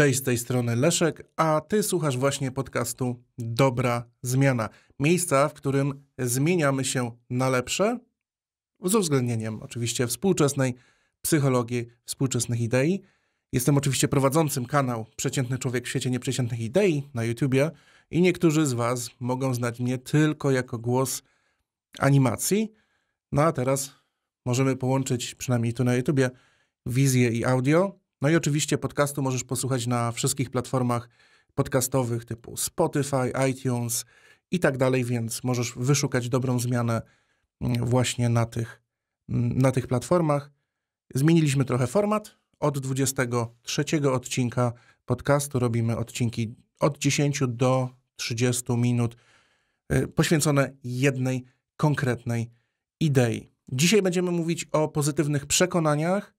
Cześć z tej strony Leszek, a ty słuchasz właśnie podcastu Dobra Zmiana. Miejsca, w którym zmieniamy się na lepsze, z uwzględnieniem oczywiście współczesnej psychologii, współczesnych idei. Jestem oczywiście prowadzącym kanał Przeciętny Człowiek w świecie nieprzeciętnych idei na YouTubie i niektórzy z Was mogą znać mnie tylko jako głos animacji. No a teraz możemy połączyć, przynajmniej tu na YouTubie, wizję i audio no i oczywiście podcastu możesz posłuchać na wszystkich platformach podcastowych typu Spotify, iTunes i tak dalej, więc możesz wyszukać dobrą zmianę mm, właśnie na tych, mm, na tych platformach. Zmieniliśmy trochę format. Od 23 odcinka podcastu robimy odcinki od 10 do 30 minut y, poświęcone jednej konkretnej idei. Dzisiaj będziemy mówić o pozytywnych przekonaniach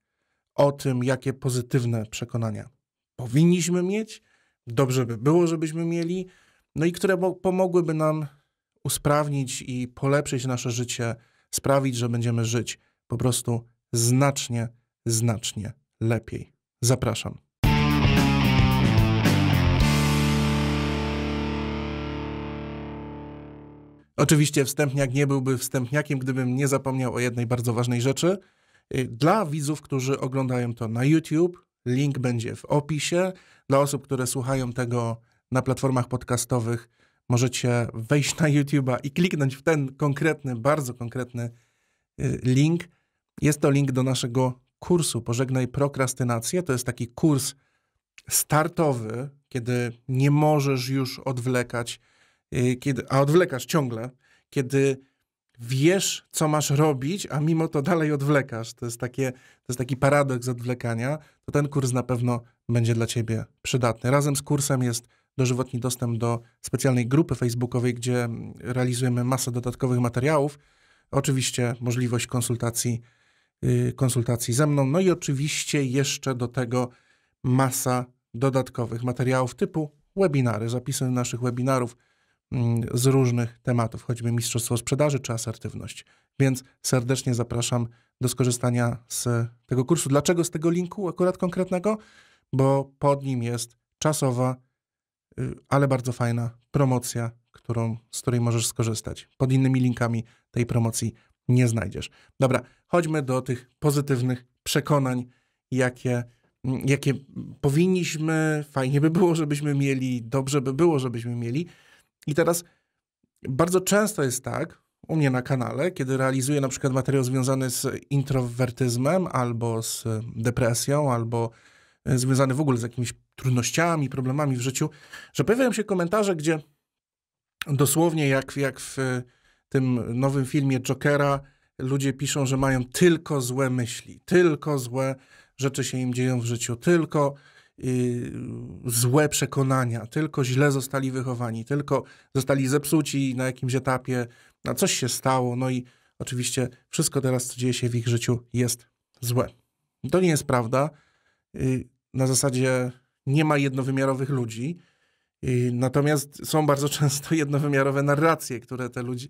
o tym, jakie pozytywne przekonania powinniśmy mieć, dobrze by było, żebyśmy mieli, no i które pomogłyby nam usprawnić i polepszyć nasze życie, sprawić, że będziemy żyć po prostu znacznie, znacznie lepiej. Zapraszam. Oczywiście wstępniak nie byłby wstępniakiem, gdybym nie zapomniał o jednej bardzo ważnej rzeczy – Y, dla widzów, którzy oglądają to na YouTube, link będzie w opisie. Dla osób, które słuchają tego na platformach podcastowych, możecie wejść na YouTube'a i kliknąć w ten konkretny, bardzo konkretny y, link. Jest to link do naszego kursu Pożegnaj prokrastynację. To jest taki kurs startowy, kiedy nie możesz już odwlekać, y, kiedy, a odwlekasz ciągle, kiedy wiesz, co masz robić, a mimo to dalej odwlekasz. To jest, takie, to jest taki paradoks odwlekania. To ten kurs na pewno będzie dla ciebie przydatny. Razem z kursem jest dożywotni dostęp do specjalnej grupy facebookowej, gdzie mm, realizujemy masę dodatkowych materiałów. Oczywiście możliwość konsultacji, y, konsultacji ze mną. No i oczywiście jeszcze do tego masa dodatkowych materiałów typu webinary, zapisy naszych webinarów, Mm, z różnych tematów, choćby mistrzostwo sprzedaży czy asertywność. Więc serdecznie zapraszam do skorzystania z tego kursu. Dlaczego z tego linku akurat konkretnego? Bo pod nim jest czasowa, y, ale bardzo fajna promocja, którą, z której możesz skorzystać. Pod innymi linkami tej promocji nie znajdziesz. Dobra, chodźmy do tych pozytywnych przekonań, jakie, mm, jakie powinniśmy, fajnie by było, żebyśmy mieli, dobrze by było, żebyśmy mieli, i teraz bardzo często jest tak u mnie na kanale, kiedy realizuję na przykład materiał związany z introwertyzmem albo z depresją, albo e, związany w ogóle z jakimiś trudnościami, problemami w życiu, że pojawiają się komentarze, gdzie dosłownie jak, jak w e, tym nowym filmie Jokera ludzie piszą, że mają tylko złe myśli, tylko złe rzeczy się im dzieją w życiu, tylko Y, złe przekonania, tylko źle zostali wychowani, tylko zostali zepsuci na jakimś etapie, na coś się stało, no i oczywiście wszystko teraz, co dzieje się w ich życiu, jest złe. To nie jest prawda. Y, na zasadzie nie ma jednowymiarowych ludzi, y, Natomiast są bardzo często jednowymiarowe narracje, które te ludzi,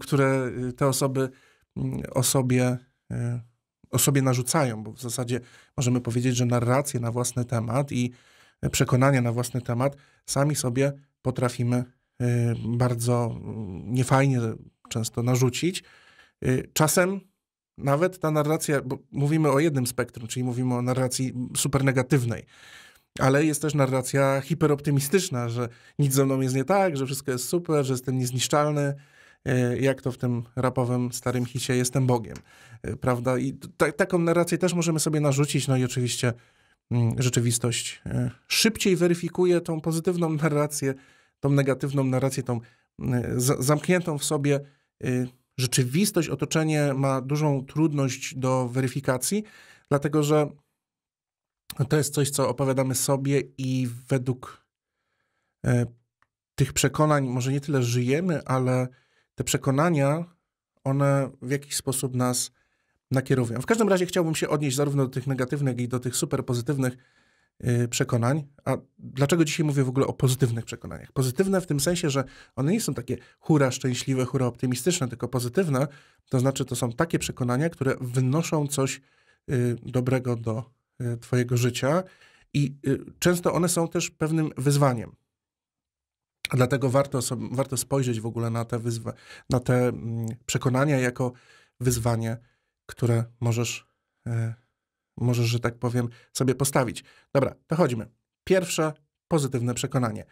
które te osoby mm, o sobie sobie narzucają, bo w zasadzie możemy powiedzieć, że narracje na własny temat i e, przekonania na własny temat sami sobie potrafimy e, bardzo mm, niefajnie często narzucić. E, czasem nawet ta narracja, bo mówimy o jednym spektrum, czyli mówimy o narracji super negatywnej, ale jest też narracja hiperoptymistyczna, że nic ze mną jest nie tak, że wszystko jest super, że jestem niezniszczalny, E, jak to w tym rapowym starym hicie jestem Bogiem, e, prawda? I ta, taką narrację też możemy sobie narzucić, no i oczywiście mm, rzeczywistość e, szybciej weryfikuje tą pozytywną narrację, tą negatywną narrację, tą zamkniętą w sobie rzeczywistość, otoczenie ma dużą trudność do weryfikacji, dlatego że to jest coś, co opowiadamy sobie i według tych przekonań może nie tyle żyjemy, ale te przekonania, one w jakiś sposób nas nakierowują. W każdym razie chciałbym się odnieść zarówno do tych negatywnych, jak i do tych super pozytywnych yy, przekonań. A dlaczego dzisiaj mówię w ogóle o pozytywnych przekonaniach? Pozytywne w tym sensie, że one nie są takie hura szczęśliwe, hura optymistyczne, tylko pozytywne, to znaczy to są takie przekonania, które wynoszą coś yy, dobrego do yy, Twojego życia. I y, często one są też pewnym wyzwaniem. Dlatego warto, warto spojrzeć w ogóle na te, wyzwa- na te mm, przekonania jako wyzwanie, które możesz, e, możesz, że tak powiem, sobie postawić. Dobra, to chodźmy. Pierwsze pozytywne przekonanie.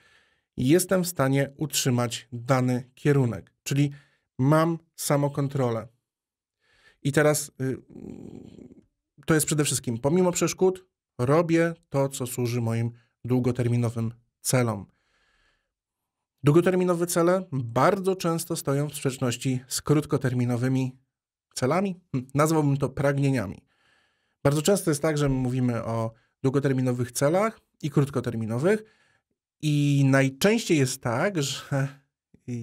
Jestem w stanie utrzymać dany kierunek, czyli mam samokontrolę. I teraz y, mm, to jest przede wszystkim, pomimo przeszkód, robię to, co służy moim długoterminowym celom. Długoterminowe cele bardzo często stoją w sprzeczności z krótkoterminowymi celami. Hm, nazwałbym to pragnieniami. Bardzo często jest tak, że mówimy o długoterminowych celach i krótkoterminowych, i najczęściej jest tak, że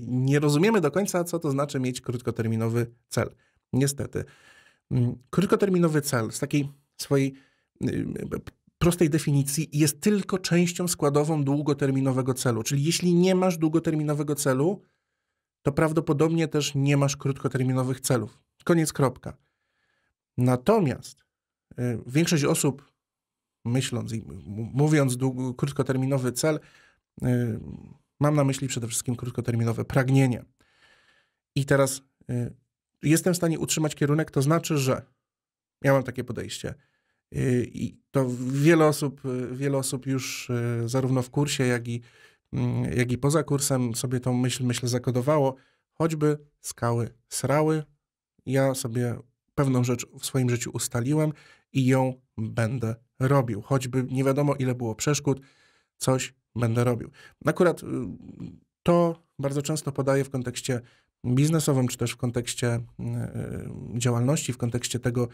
nie rozumiemy do końca, co to znaczy mieć krótkoterminowy cel. Niestety. Hm, krótkoterminowy cel z takiej swojej prostej definicji jest tylko częścią składową długoterminowego celu. Czyli jeśli nie masz długoterminowego celu, to prawdopodobnie też nie masz krótkoterminowych celów. Koniec kropka. Natomiast y, większość osób, myśląc i mówiąc krótkoterminowy cel, y, mam na myśli przede wszystkim krótkoterminowe pragnienie. I teraz y, jestem w stanie utrzymać kierunek, to znaczy, że ja mam takie podejście Y, I to wiele osób, y, wiele osób już y, zarówno w kursie, jak i, mm, jak i poza kursem sobie tą myśl, myślę, zakodowało. Choćby skały srały, ja sobie pewną rzecz w swoim życiu ustaliłem i ją będę robił. Choćby nie wiadomo, ile było przeszkód, coś będę robił. Akurat to bardzo często podaję w kontekście biznesowym, czy też w kontekście działalności, w kontekście tego,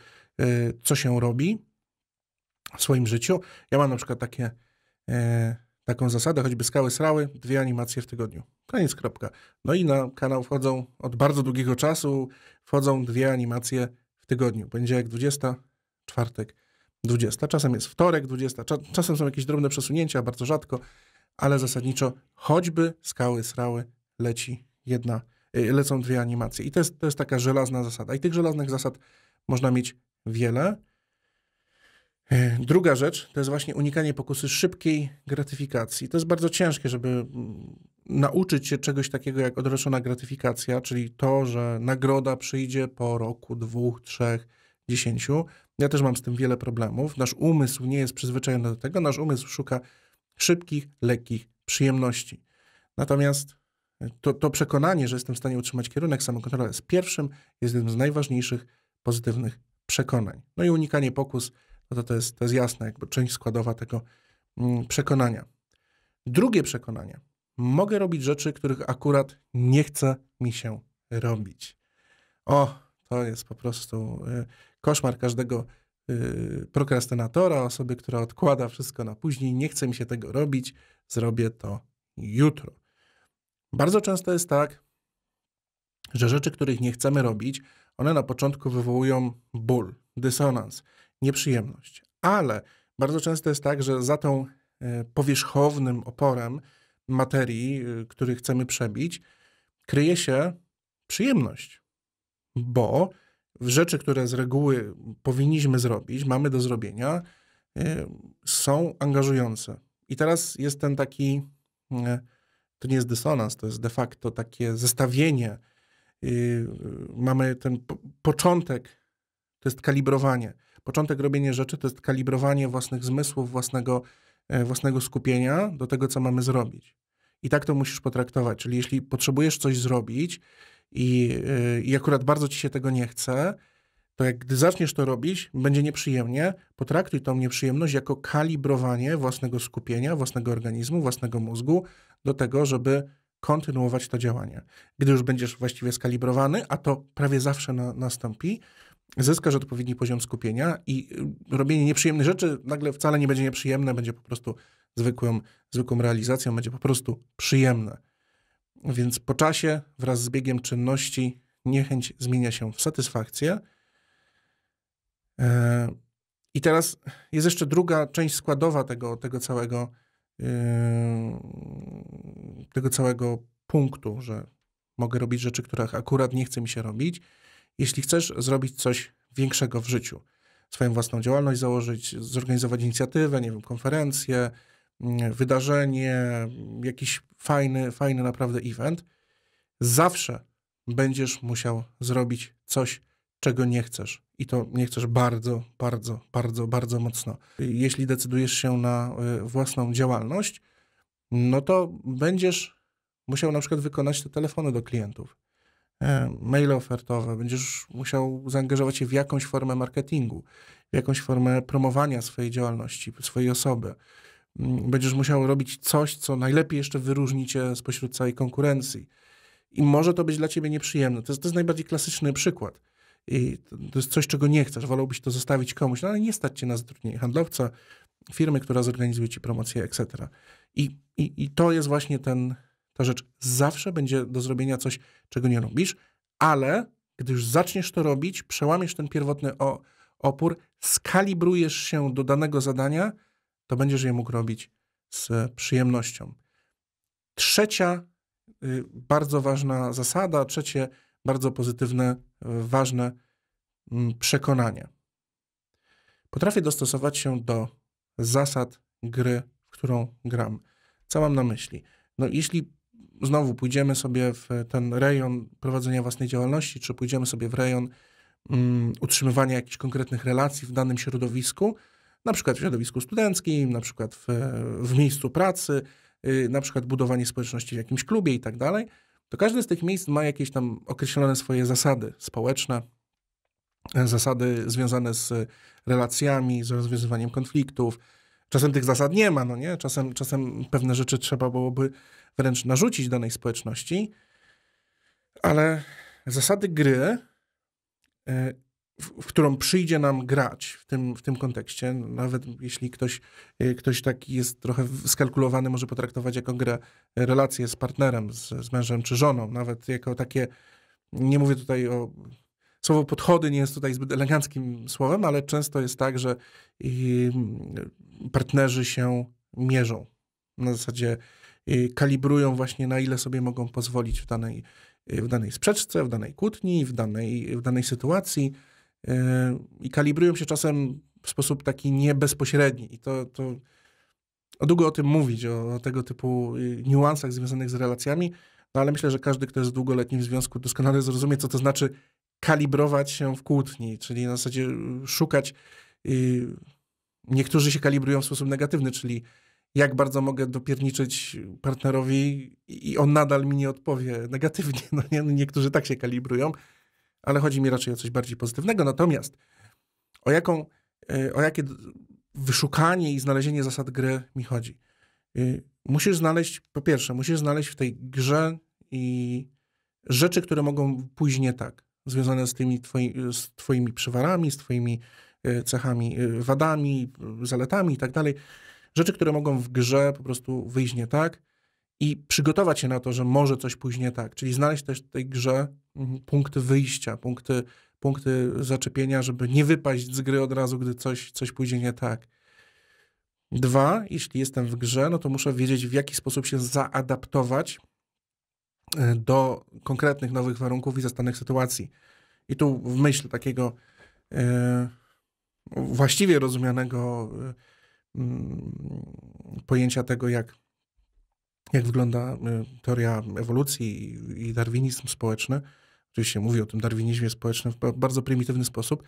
co się robi, w swoim życiu. Ja mam na przykład takie, e, taką zasadę, choćby skały srały, dwie animacje w tygodniu. Koniec, kropka. No i na kanał wchodzą od bardzo długiego czasu, wchodzą dwie animacje w tygodniu. Będzie jak 20, czwartek 20. Czasem jest wtorek 20, cza, czasem są jakieś drobne przesunięcia, bardzo rzadko, ale zasadniczo choćby skały srały leci jedna, e, lecą dwie animacje. I to jest, to jest taka żelazna zasada. I tych żelaznych zasad można mieć wiele. E, druga rzecz to jest właśnie unikanie pokusy szybkiej gratyfikacji. To jest bardzo ciężkie, żeby mm, nauczyć się czegoś takiego jak odroczona gratyfikacja, czyli to, że nagroda przyjdzie po roku, dwóch, trzech, dziesięciu. Ja też mam z tym wiele problemów. Nasz umysł nie jest przyzwyczajony do tego. Nasz umysł szuka szybkich, lekkich przyjemności. Natomiast e, to, to przekonanie, że jestem w stanie utrzymać kierunek, samokontrolę jest pierwszym, jest jednym z najważniejszych pozytywnych przekonań. No i unikanie pokus no to to jest, to jest jasne, jakby część składowa tego mm, przekonania. Drugie przekonanie. Mogę robić rzeczy, których akurat nie chce mi się robić. O, to jest po prostu y, koszmar każdego y, prokrastynatora, osoby, która odkłada wszystko na później, nie chce mi się tego robić, zrobię to jutro. Bardzo często jest tak, że rzeczy, których nie chcemy robić, one na początku wywołują ból, dysonans nieprzyjemność. Ale bardzo często jest tak, że za tą e, powierzchownym oporem materii, y, który chcemy przebić, kryje się przyjemność, bo rzeczy, które z reguły powinniśmy zrobić, mamy do zrobienia, y, są angażujące. I teraz jest ten taki, y, to nie jest dysonans, to jest de facto takie zestawienie. Mamy ten początek, to jest kalibrowanie początek robienia rzeczy to jest kalibrowanie własnych zmysłów, własnego, e, własnego skupienia do tego, co mamy zrobić. I tak to musisz potraktować. Czyli jeśli potrzebujesz coś zrobić i, e, i akurat bardzo ci się tego nie chce, to jak gdy zaczniesz to robić, będzie nieprzyjemnie, potraktuj tą nieprzyjemność jako kalibrowanie własnego skupienia, własnego organizmu, własnego mózgu do tego, żeby kontynuować to działanie. Gdy już będziesz właściwie skalibrowany, a to prawie zawsze na, nastąpi, zyskasz odpowiedni poziom skupienia i y, robienie nieprzyjemnych rzeczy nagle wcale nie będzie nieprzyjemne, będzie po prostu zwykłą, zwykłą realizacją, będzie po prostu przyjemne. Więc po czasie, wraz z biegiem czynności, niechęć zmienia się w satysfakcję. E, I teraz jest jeszcze druga część składowa tego, tego całego y, tego całego punktu, że mogę robić rzeczy, których akurat nie chce mi się robić jeśli chcesz zrobić coś większego w życiu, swoją własną działalność założyć, zorganizować inicjatywę, nie wiem, konferencję, mm, wydarzenie, jakiś fajny, fajny naprawdę event, zawsze będziesz musiał zrobić coś, czego nie chcesz. I to nie chcesz bardzo, bardzo, bardzo, bardzo mocno. Jeśli decydujesz się na y, własną działalność, no to będziesz musiał na przykład wykonać te telefony do klientów. E, maile ofertowe, będziesz musiał zaangażować się w jakąś formę marketingu, w jakąś formę promowania swojej działalności, swojej osoby. Mm, będziesz musiał robić coś, co najlepiej jeszcze wyróżni cię spośród całej konkurencji. I może to być dla ciebie nieprzyjemne. To jest, to jest najbardziej klasyczny przykład. I to jest coś, czego nie chcesz, wolałbyś to zostawić komuś, no ale nie stać cię na zatrudnienie handlowca, firmy, która zorganizuje ci promocję, etc. I, i, i to jest właśnie ten, to rzecz zawsze będzie do zrobienia coś, czego nie robisz, ale gdy już zaczniesz to robić, przełamiesz ten pierwotny opór, skalibrujesz się do danego zadania, to będziesz je mógł robić z przyjemnością. Trzecia y, bardzo ważna zasada, trzecie bardzo pozytywne, y, ważne mm, przekonanie. Potrafię dostosować się do zasad gry, w którą gram. Co mam na myśli? No, jeśli znowu pójdziemy sobie w ten rejon prowadzenia własnej działalności, czy pójdziemy sobie w rejon um, utrzymywania jakichś konkretnych relacji w danym środowisku, na przykład w środowisku studenckim, na przykład w, w miejscu pracy, y, na przykład budowanie społeczności w jakimś klubie i tak dalej, to każdy z tych miejsc ma jakieś tam określone swoje zasady społeczne, zasady związane z relacjami, z rozwiązywaniem konfliktów, Czasem tych zasad nie ma, no nie? Czasem, czasem pewne rzeczy trzeba byłoby wręcz narzucić danej społeczności, ale zasady gry, e, w, w którą przyjdzie nam grać w tym, w tym kontekście, no, nawet jeśli ktoś, e, ktoś taki jest trochę skalkulowany, może potraktować jako grę e, relacje z partnerem, z, z mężem czy żoną, nawet jako takie, nie mówię tutaj o Słowo podchody nie jest tutaj zbyt eleganckim słowem, ale często jest tak, że partnerzy się mierzą. Na zasadzie kalibrują właśnie na ile sobie mogą pozwolić w danej, w danej sprzeczce, w danej kłótni, w danej, w danej sytuacji y, i kalibrują się czasem w sposób taki niebezpośredni. I to, to długo o tym mówić, o, o tego typu y, niuansach związanych z relacjami, no ale myślę, że każdy, kto jest w długoletnim związku, doskonale zrozumie, co to znaczy kalibrować się w kłótni, czyli na zasadzie y, szukać. Yy, niektórzy się kalibrują w sposób negatywny, czyli jak bardzo mogę dopierniczyć partnerowi i on nadal mi nie odpowie negatywnie. No nie? No niektórzy tak się kalibrują, ale chodzi mi raczej o coś bardziej pozytywnego. Natomiast o, jaką, y, o jakie wyszukanie i znalezienie zasad gry mi chodzi? Y, musisz znaleźć, po pierwsze, musisz znaleźć w tej grze i rzeczy, które mogą pójść nie tak związane z tymi twoi, z twoimi przywarami, z twoimi e, cechami, e, wadami, e, zaletami i tak dalej. Rzeczy, które mogą w grze po prostu wyjść nie tak i przygotować się na to, że może coś pójść nie tak. Czyli znaleźć też w tej grze mhm, punkty wyjścia, punkty, punkty zaczepienia, żeby nie wypaść z gry od razu, gdy coś, coś pójdzie nie tak. Dwa, jeśli jestem w grze, no to muszę wiedzieć, w jaki sposób się zaadaptować E, do konkretnych nowych warunków i zastanych sytuacji. I tu w myśl takiego e, właściwie rozumianego e, mm, pojęcia tego, jak, jak wygląda teoria ewolucji i darwinizm społeczny, oczywiście mówię o tym darwinizmie społecznym w bardzo prymitywny sposób,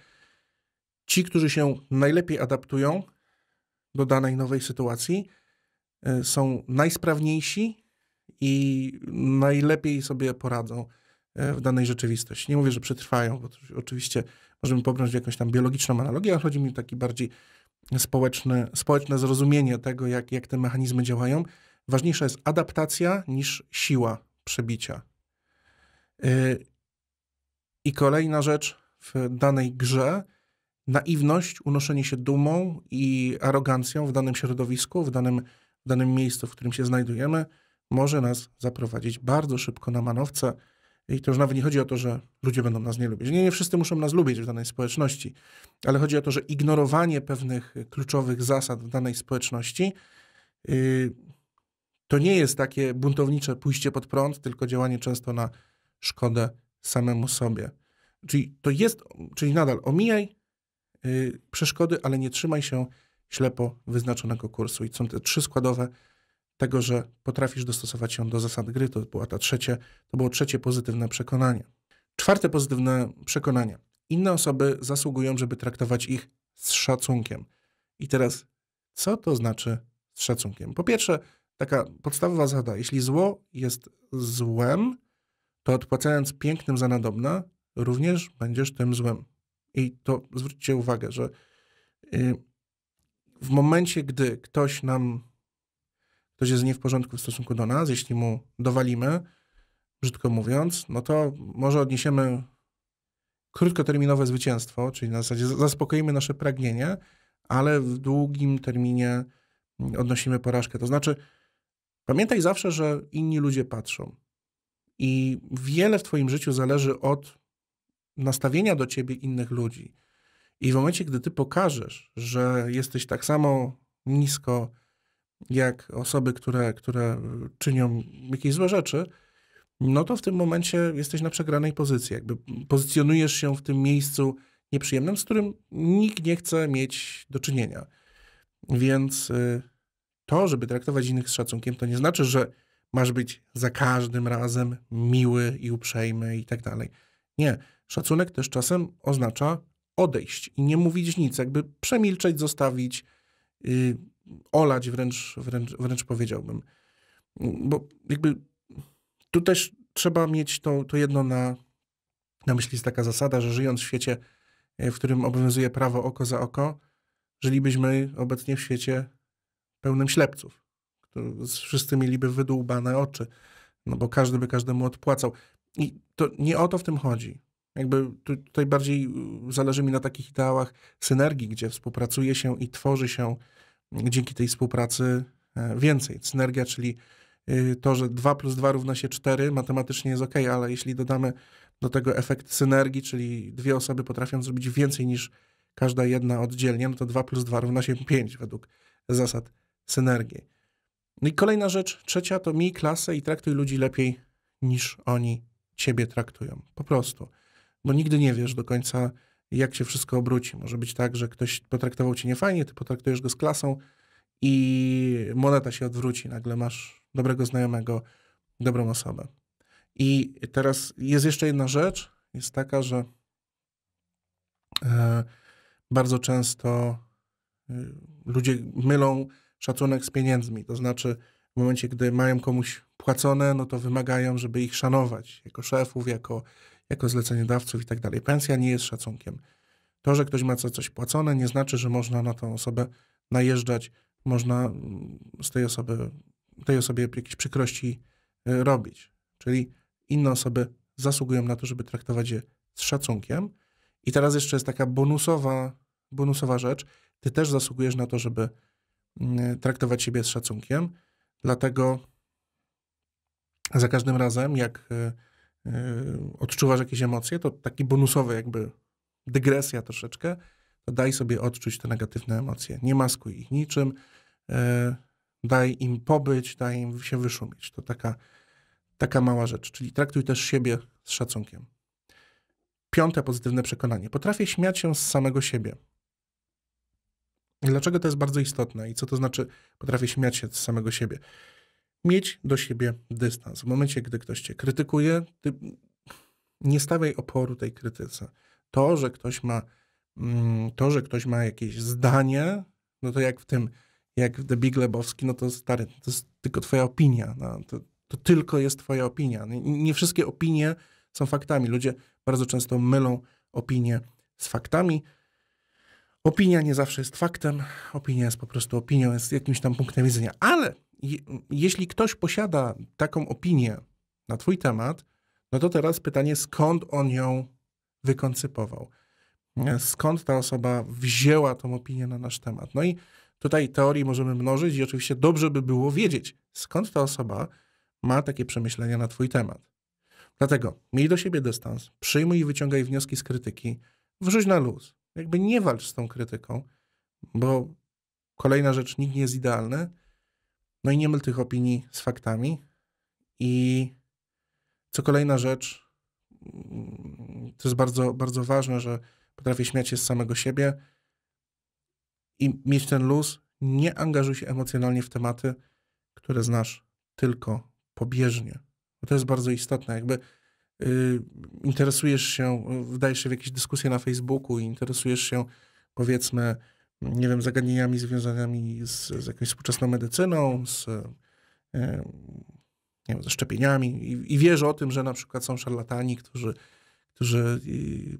ci, którzy się najlepiej adaptują do danej nowej sytuacji, są najsprawniejsi i najlepiej sobie poradzą e, w danej rzeczywistości. Nie mówię, że przetrwają, bo oczywiście możemy pobrać jakąś tam biologiczną analogię, ale chodzi mi o taki bardziej społeczne społeczne zrozumienie tego, jak, jak te mechanizmy działają. Ważniejsza jest adaptacja niż siła przebicia. E, I kolejna rzecz w danej grze, naiwność, unoszenie się dumą i arogancją w danym środowisku, w danym, w danym miejscu, w którym się znajdujemy – może nas zaprowadzić bardzo szybko na manowce. I to już nawet nie chodzi o to, że ludzie będą nas nie lubić. Nie, nie wszyscy muszą nas lubić w danej społeczności, ale chodzi o to, że ignorowanie pewnych kluczowych zasad w danej społeczności yy, to nie jest takie buntownicze pójście pod prąd, tylko działanie często na szkodę samemu sobie. Czyli to jest, czyli nadal omijaj yy, przeszkody, ale nie trzymaj się ślepo wyznaczonego kursu. I są te trzy składowe tego, że potrafisz dostosować się do zasad gry. To była ta trzecie, to było trzecie pozytywne przekonanie. Czwarte pozytywne przekonanie. Inne osoby zasługują, żeby traktować ich z szacunkiem. I teraz, co to znaczy z szacunkiem? Po pierwsze, taka podstawowa zasada. Jeśli zło jest złem, to odpłacając pięknym za nadobne, również będziesz tym złem. I to zwróćcie uwagę, że y, w momencie, gdy ktoś nam coś jest nie w porządku w stosunku do nas, jeśli mu dowalimy, brzydko mówiąc, no to może odniesiemy krótkoterminowe zwycięstwo, czyli na zasadzie zaspokoimy nasze pragnienie, ale w długim terminie odnosimy porażkę. To znaczy, pamiętaj zawsze, że inni ludzie patrzą. I wiele w Twoim życiu zależy od nastawienia do ciebie innych ludzi. I w momencie, gdy ty pokażesz, że jesteś tak samo nisko jak osoby, które, które czynią jakieś złe rzeczy, no to w tym momencie jesteś na przegranej pozycji. Jakby pozycjonujesz się w tym miejscu nieprzyjemnym, z którym nikt nie chce mieć do czynienia. Więc y, to, żeby traktować innych z szacunkiem, to nie znaczy, że masz być za każdym razem miły i uprzejmy i tak dalej. Nie. Szacunek też czasem oznacza odejść i nie mówić nic, jakby przemilczeć, zostawić, y, olać, wręcz, wręcz, wręcz powiedziałbym. Bo jakby tu też trzeba mieć to, to jedno na, na myśli, jest taka zasada, że żyjąc w świecie, e, w którym obowiązuje prawo oko za oko, żylibyśmy obecnie w świecie pełnym ślepców. Wszyscy mieliby wydłubane oczy, no bo każdy by każdemu odpłacał. I to nie o to w tym chodzi. Jakby tutaj bardziej zależy mi na takich ideałach synergii, gdzie współpracuje się i tworzy się dzięki tej współpracy e, więcej. Synergia, czyli y, to, że 2 plus 2 równa się 4, matematycznie jest ok, ale jeśli dodamy do tego efekt synergii, czyli dwie osoby potrafią zrobić więcej niż każda jedna oddzielnie, no to 2 plus 2 równa się 5 według zasad synergii. No i kolejna rzecz, trzecia, to miej klasę i traktuj ludzi lepiej niż oni ciebie traktują. Po prostu. Bo nigdy nie wiesz do końca, i jak się wszystko obróci. Może być tak, że ktoś potraktował cię niefajnie, ty potraktujesz go z klasą i moneta się odwróci. Nagle masz dobrego znajomego, dobrą osobę. I teraz jest jeszcze jedna rzecz, jest taka, że e, bardzo często e, ludzie mylą szacunek z pieniędzmi. To znaczy, w momencie, gdy mają komuś płacone, no to wymagają, żeby ich szanować jako szefów, jako jako zleceniodawców i tak dalej. Pensja nie jest szacunkiem. To, że ktoś ma co coś płacone, nie znaczy, że można na tą osobę najeżdżać, można mm, z tej osoby, tej osobie jakieś przykrości e, robić. Czyli inne osoby zasługują na to, żeby traktować je z szacunkiem. I teraz jeszcze jest taka bonusowa, bonusowa rzecz. Ty też zasługujesz na to, żeby mm, traktować siebie z szacunkiem. Dlatego za każdym razem, jak e, Yy, odczuwasz jakieś emocje, to taki bonusowy jakby dygresja troszeczkę, to daj sobie odczuć te negatywne emocje. Nie maskuj ich niczym, yy, daj im pobyć, daj im się wyszumieć. To taka, taka mała rzecz. Czyli traktuj też siebie z szacunkiem. Piąte pozytywne przekonanie. Potrafię śmiać się z samego siebie. Dlaczego to jest bardzo istotne i co to znaczy potrafię śmiać się z samego siebie? mieć do siebie dystans. W momencie, gdy ktoś cię krytykuje, nie stawiaj oporu tej krytyce. To, że ktoś ma, mm, to, że ktoś ma jakieś zdanie, no to jak w tym, jak w The Big Lebowski, no to stary, to jest tylko twoja opinia. No, to, to tylko jest twoja opinia. No nie, nie wszystkie opinie są faktami. Ludzie bardzo często mylą opinie z faktami. Opinia nie zawsze jest faktem, opinia jest po prostu opinią, jest jakimś tam punktem widzenia, ale jeśli ktoś posiada taką opinię na Twój temat, no to teraz pytanie, skąd on ją wykoncypował? Skąd ta osoba wzięła tą opinię na nasz temat? No i tutaj teorii możemy mnożyć i oczywiście dobrze by było wiedzieć, skąd ta osoba ma takie przemyślenia na Twój temat. Dlatego miej do siebie dystans, przyjmuj i wyciągaj wnioski z krytyki, wrzuć na luz. Jakby nie walcz z tą krytyką, bo kolejna rzecz, nikt nie jest idealny no i nie myl tych opinii z faktami. I co kolejna rzecz, mm, to jest bardzo, bardzo ważne, że potrafię śmiać się z samego siebie i mieć ten luz. Nie angażuj się emocjonalnie w tematy, które znasz tylko pobieżnie. Bo to jest bardzo istotne. Jakby yy, interesujesz się, wdajesz się w jakieś dyskusje na Facebooku i interesujesz się, powiedzmy, nie wiem, zagadnieniami związanymi z, z jakąś współczesną medycyną, z e, nie wiem, ze szczepieniami i, i wierzę o tym, że na przykład są szarlatani, którzy, którzy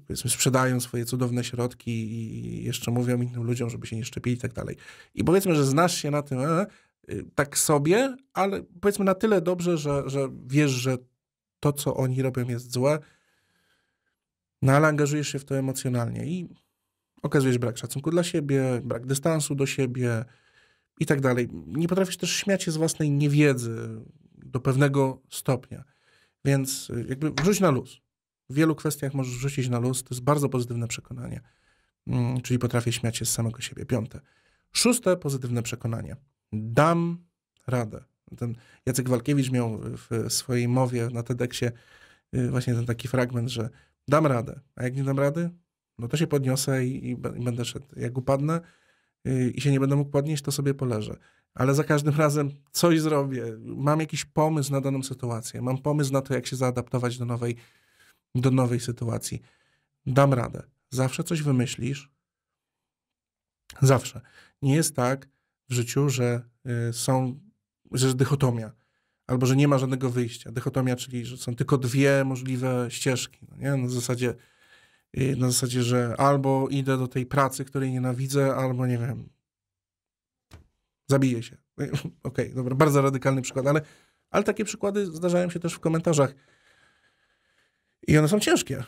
powiedzmy sprzedają swoje cudowne środki i jeszcze mówią innym ludziom, żeby się nie szczepili i tak dalej. I powiedzmy, że znasz się na tym e, y, tak sobie, ale powiedzmy na tyle dobrze, że, że wiesz, że to, co oni robią jest złe, no ale angażujesz się w to emocjonalnie i okazujesz brak szacunku dla siebie, brak dystansu do siebie i tak dalej. Nie potrafisz też śmiać się z własnej niewiedzy do pewnego stopnia. Więc y, jakby wrzuć na luz. W wielu kwestiach możesz wrzucić na luz. To jest bardzo pozytywne przekonanie. Mm, czyli potrafię śmiać się z samego siebie. Piąte. Szóste pozytywne przekonanie. Dam radę. Ten Jacek Walkiewicz miał w swojej mowie na TEDxie y, właśnie ten taki fragment, że dam radę. A jak nie dam rady, no to się podniosę i, i będę szedł. Jak upadnę yy, i się nie będę mógł podnieść, to sobie poleżę. Ale za każdym razem coś zrobię. Mam jakiś pomysł na daną sytuację. Mam pomysł na to, jak się zaadaptować do nowej, do nowej sytuacji. Dam radę. Zawsze coś wymyślisz. Zawsze. Nie jest tak w życiu, że yy, są, że jest dychotomia albo że nie ma żadnego wyjścia. Dychotomia, czyli że są tylko dwie możliwe ścieżki. No nie? Na no zasadzie Y, na zasadzie, że albo idę do tej pracy, której nienawidzę, albo nie wiem, zabiję się. Okej, okay, dobra, bardzo radykalny przykład, ale, ale takie przykłady zdarzają się też w komentarzach. I one są ciężkie.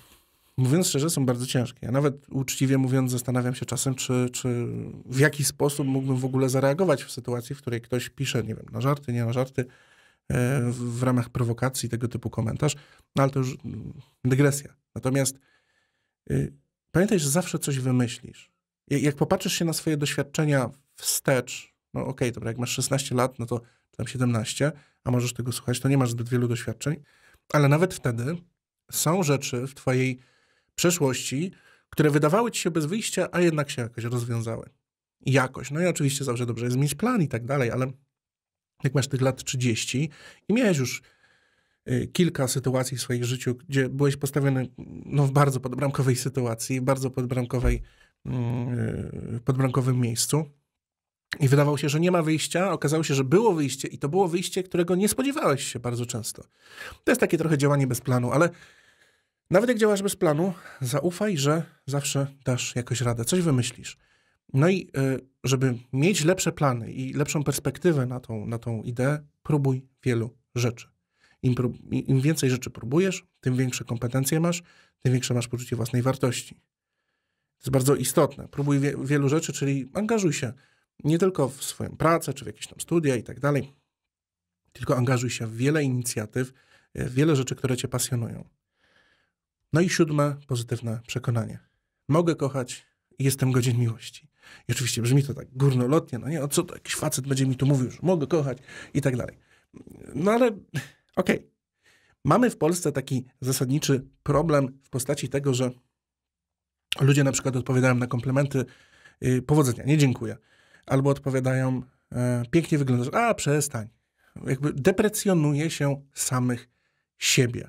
Mówiąc szczerze, są bardzo ciężkie. Ja nawet uczciwie mówiąc, zastanawiam się czasem, czy, czy w jaki sposób mógłbym w ogóle zareagować w sytuacji, w której ktoś pisze, nie wiem, na żarty, nie na żarty, e, w ramach prowokacji, tego typu komentarz. No ale to już mm, dygresja. Natomiast Y, pamiętaj, że zawsze coś wymyślisz. Jak popatrzysz się na swoje doświadczenia wstecz, no okej, okay, dobra, jak masz 16 lat, no to tam 17, a możesz tego słuchać, to nie masz zbyt wielu doświadczeń, ale nawet wtedy są rzeczy w twojej przeszłości, które wydawały ci się bez wyjścia, a jednak się jakoś rozwiązały. Jakoś. No i oczywiście zawsze dobrze jest mieć plan i tak dalej, ale jak masz tych lat 30 i miałeś już Y, kilka sytuacji w swoim życiu, gdzie byłeś postawiony no, w bardzo podbramkowej sytuacji, w bardzo podbramkowej, mm, y, podbramkowym miejscu. I wydawało się, że nie ma wyjścia, okazało się, że było wyjście i to było wyjście, którego nie spodziewałeś się bardzo często. To jest takie trochę działanie bez planu, ale nawet jak działasz bez planu, zaufaj, że zawsze dasz jakoś radę, coś wymyślisz. No i y, żeby mieć lepsze plany i lepszą perspektywę na tą, na tą ideę, próbuj wielu rzeczy. Im, Im więcej rzeczy próbujesz, tym większe kompetencje masz, tym większe masz poczucie własnej wartości. To jest bardzo istotne. Próbuj wie, wielu rzeczy, czyli angażuj się nie tylko w swoją pracę, czy w jakieś tam studia i tak dalej, tylko angażuj się w wiele inicjatyw, w e, wiele rzeczy, które cię pasjonują. No i siódme, pozytywne przekonanie. Mogę kochać i jestem godzien miłości. I oczywiście brzmi to tak górnolotnie, no nie, o co to jakiś facet będzie mi tu mówił, że mogę kochać i tak dalej. No ale OK, Mamy w Polsce taki zasadniczy problem w postaci tego, że ludzie na przykład odpowiadają na komplementy yy, powodzenia, nie dziękuję. Albo odpowiadają, yy, pięknie wyglądasz, a przestań. Jakby deprecjonuje się samych siebie.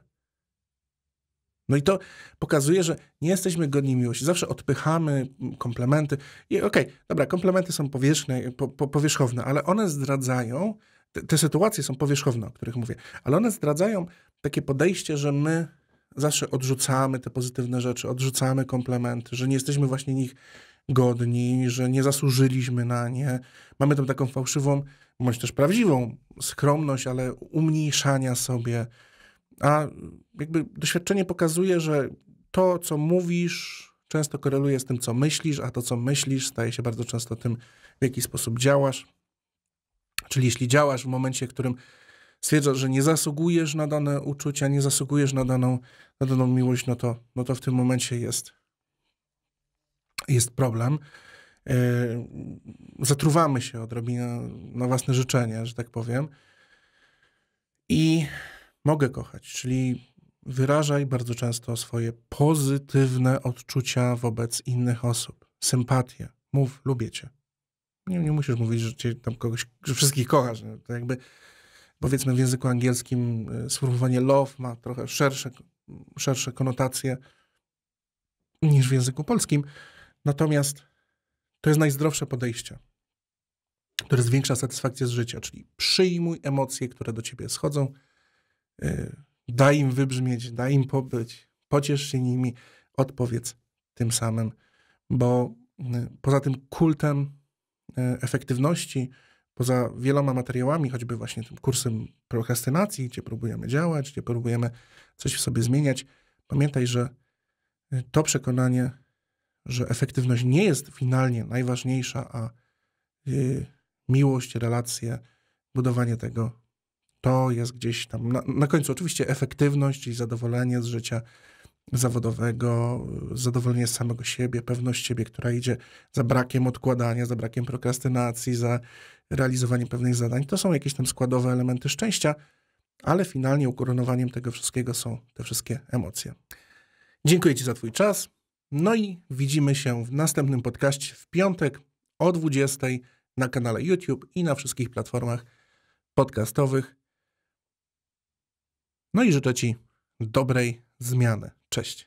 No i to pokazuje, że nie jesteśmy godni miłości. Zawsze odpychamy komplementy. I okej, okay, dobra, komplementy są powierzchne, po, po, powierzchowne, ale one zdradzają te, te sytuacje są powierzchowne, o których mówię, ale one zdradzają takie podejście, że my zawsze odrzucamy te pozytywne rzeczy, odrzucamy komplementy, że nie jesteśmy właśnie nich godni, że nie zasłużyliśmy na nie. Mamy tam taką fałszywą, bądź też prawdziwą skromność, ale umniejszania sobie. A jakby doświadczenie pokazuje, że to, co mówisz, często koreluje z tym, co myślisz, a to, co myślisz, staje się bardzo często tym, w jaki sposób działasz. Czyli jeśli działasz w momencie, w którym stwierdzasz, że nie zasługujesz na dane uczucia, nie zasługujesz na daną, na daną miłość, no to, no to w tym momencie jest, jest problem. E, zatruwamy się odrobinę na własne życzenie, że tak powiem. I mogę kochać, czyli wyrażaj bardzo często swoje pozytywne odczucia wobec innych osób, sympatię. Mów, lubię cię nie, nie musisz mówić, że cię tam kogoś, że wszystkich kochasz. To jakby powiedzmy w języku angielskim y, sformułowanie love ma trochę szersze, szersze konotacje niż w języku polskim. Natomiast to jest najzdrowsze podejście, które zwiększa satysfakcję z życia, czyli przyjmuj emocje, które do ciebie schodzą, y, daj im wybrzmieć, daj im pobyć, pociesz się nimi, odpowiedz tym samym, bo y, poza tym kultem E, efektywności, poza wieloma materiałami, choćby właśnie tym kursem prokrastynacji, gdzie próbujemy działać, gdzie próbujemy coś w sobie zmieniać, pamiętaj, że e, to przekonanie, że efektywność nie jest finalnie najważniejsza, a e, miłość, relacje, budowanie tego, to jest gdzieś tam na, na końcu. Oczywiście efektywność i zadowolenie z życia zawodowego, zadowolenie z samego siebie, pewność siebie, która idzie za brakiem odkładania, za brakiem prokrastynacji, za realizowaniem pewnych zadań. To są jakieś tam składowe elementy szczęścia, ale finalnie ukoronowaniem tego wszystkiego są te wszystkie emocje. Dziękuję Ci za Twój czas. No i widzimy się w następnym podcaście w piątek o 20 na kanale YouTube i na wszystkich platformach podcastowych. No i życzę Ci dobrej zmianę. Cześć.